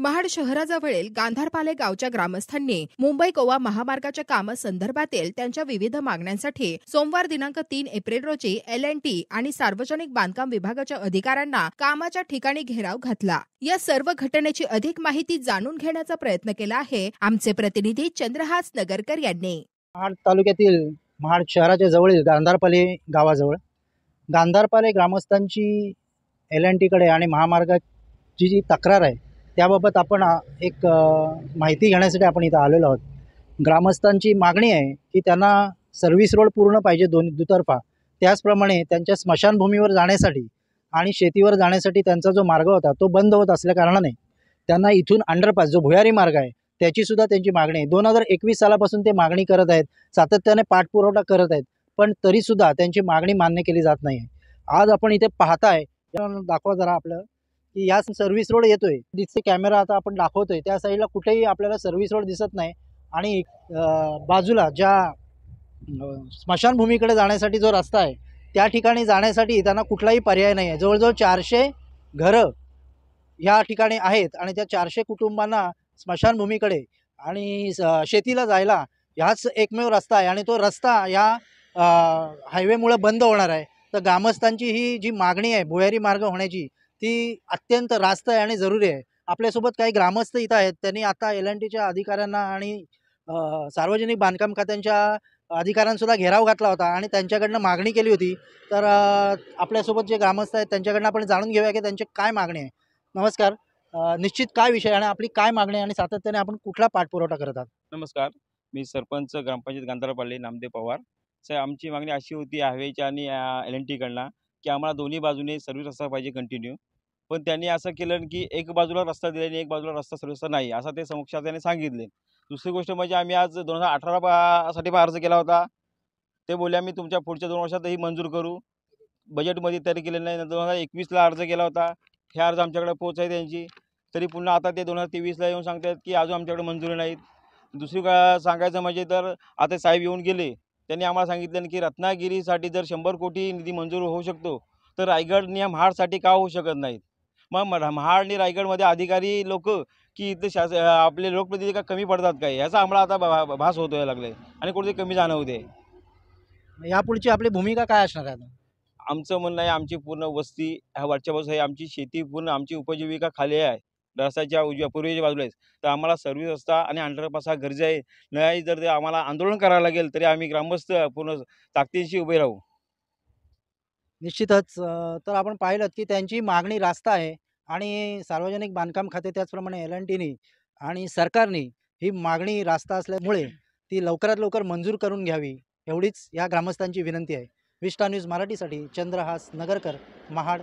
महाड शहराजवळील गांधारपाले गावच्या ग्रामस्थांनी मुंबई गोवा महामार्गाच्या कामासंदर्भातील त्यांच्या विविध मागण्यांसाठी सोमवार दिनांक तीन एप्रिल रोजी एल एन टी आणि सार्वजनिक बांधकाम विभागाच्या अधिकाऱ्यांना कामाच्या ठिकाणी घेराव घातला या सर्व घटनेची अधिक माहिती जाणून घेण्याचा प्रयत्न केला आहे आमचे प्रतिनिधी चंद्रहास नगरकर यांनी महाड तालुक्यातील महाड शहराच्या जवळील गांधारपाले गावाजवळ गांधारपाले ग्रामस्थांची एल एन कडे आणि महामार्गाची जी तक्रार आहे त्याबाबत आपण एक माहिती घेण्यासाठी आपण इथं आलेलो आहोत ग्रामस्थांची मागणी आहे की त्यांना सर्व्हिस रोड पूर्ण पाहिजे दोन दुतर्फा त्याचप्रमाणे त्यांच्या स्मशानभूमीवर जाण्यासाठी आणि शेतीवर जाण्यासाठी त्यांचा जो मार्ग होता तो बंद होत असल्याकारणाने त्यांना इथून अंडरपास जो भुयारी मार्ग आहे त्याचीसुद्धा त्यांची मागणी आहे दोन हजार एकवीस सालापासून ते मागणी करत आहेत सातत्याने पाठपुरवठा करत आहेत पण तरीसुद्धा त्यांची मागणी मान्य केली जात नाही आहे आज आपण इथे पाहताय दाखवा जरा आपलं की या सर्व्हिस रोड येतोय जिथे कॅमेरा आता आपण दाखवतोय त्या साईडला कुठेही आपल्याला सर्व्हिस रोड दिसत नाही आणि बाजूला ज्या स्मशानभूमीकडे जाण्यासाठी जो रस्ता आहे त्या ठिकाणी जाण्यासाठी त्यांना कुठलाही पर्याय नाही आहे जवळजवळ चारशे घरं या ठिकाणी आहेत आणि त्या चारशे कुटुंबांना स्मशानभूमीकडे आणि शेतीला जायला ह्याच एकमेव रस्ता आहे आणि तो रस्ता या हायवेमुळं बंद होणार आहे तर ग्रामस्थांची ही जी मागणी आहे भुयारी मार्ग होण्याची ती अत्यंत रास्त आहे आणि जरुरी आहे आपल्यासोबत काही ग्रामस्थ इथं आहेत त्यांनी आता एल एन टीच्या अधिकाऱ्यांना आणि सार्वजनिक बांधकाम खात्यांच्या अधिकाऱ्यांसुद्धा घेराव घातला होता आणि त्यांच्याकडनं मागणी केली होती तर आपल्यासोबत जे ग्रामस्थ आहेत त्यांच्याकडनं आपण जाणून घेऊया की त्यांची काय मागणी आहे नमस्कार निश्चित काय विषय आणि आपली काय मागणी आहे आणि सातत्याने आपण कुठला पाठपुरवठा करत आहात नमस्कार मी सरपंच ग्रामपंचायत गांधारपाल्ली नामदेव पवार सर आमची मागणी अशी होती हवेच्या आणि एल एन टीकडनं की आम्हाला दोन्ही बाजूने सर्व्हिस रस्ता पाहिजे कंटिन्यू पण त्यांनी असं केलं की एक बाजूला रस्ता दिला आणि एक बाजूला रस्ता सर्व्हिसचा नाही असा ते समक्षात त्याने सांगितले दुसरी गोष्ट म्हणजे आम्ही आज दोन हजार अठरा साठी अर्ज केला होता ते बोलले आम्ही तुमच्या पुढच्या दोन वर्षातही मंजूर करू बजेटमध्ये तयारी केलेलं नाही दोन हजार एकवीसला अर्ज केला होता हे अर्ज आमच्याकडे पोहोचले त्यांची तरी पुन्हा आता ते दोन हजार तेवीसला येऊन सांगतात की अजून आमच्याकडे मंजुरी नाहीत दुसरी सांगायचं म्हणजे तर आता साहेब येऊन गेले त्यांनी आम्हाला सांगितलं की रत्नागिरीसाठी जर शंभर कोटी निधी मंजूर होऊ शकतो तर आणि या महाडसाठी का होऊ शकत नाहीत मग महाड आणि रायगडमध्ये अधिकारी लोक की इथं शास आपले लोकप्रतिनिधी का कमी पडतात काय याचा आम्हाला आता भास होतोय लागले आणि कुठेतरी कमी जाणवते यापुढची आपली भूमिका काय असणार आहे आमचं म्हणणं आहे आमची पूर्ण वस्ती ह्या वरच्यापासून आहे आमची शेती पूर्ण आमची उपजीविका खाली आहे रस्त्याच्या उजव्या पूर्वेच्या बाजूला आहे तर आम्हाला सर्व्हिस रस्ता आणि अंडरपास हा गरजे आहे नाही जर ते आम्हाला आंदोलन करावं लागेल तरी आम्ही ग्रामस्थ पूर्ण ताकदीशी उभे राहू निश्चितच तर आपण पाहिलं की त्यांची मागणी रास्ता आहे आणि सार्वजनिक बांधकाम खाते त्याचप्रमाणे एल एन टीनी आणि सरकारने ही मागणी रास्ता असल्यामुळे ती लवकरात लवकर मंजूर करून घ्यावी एवढीच या ग्रामस्थांची विनंती आहे विष्टा न्यूज मराठीसाठी चंद्रहास नगरकर महाड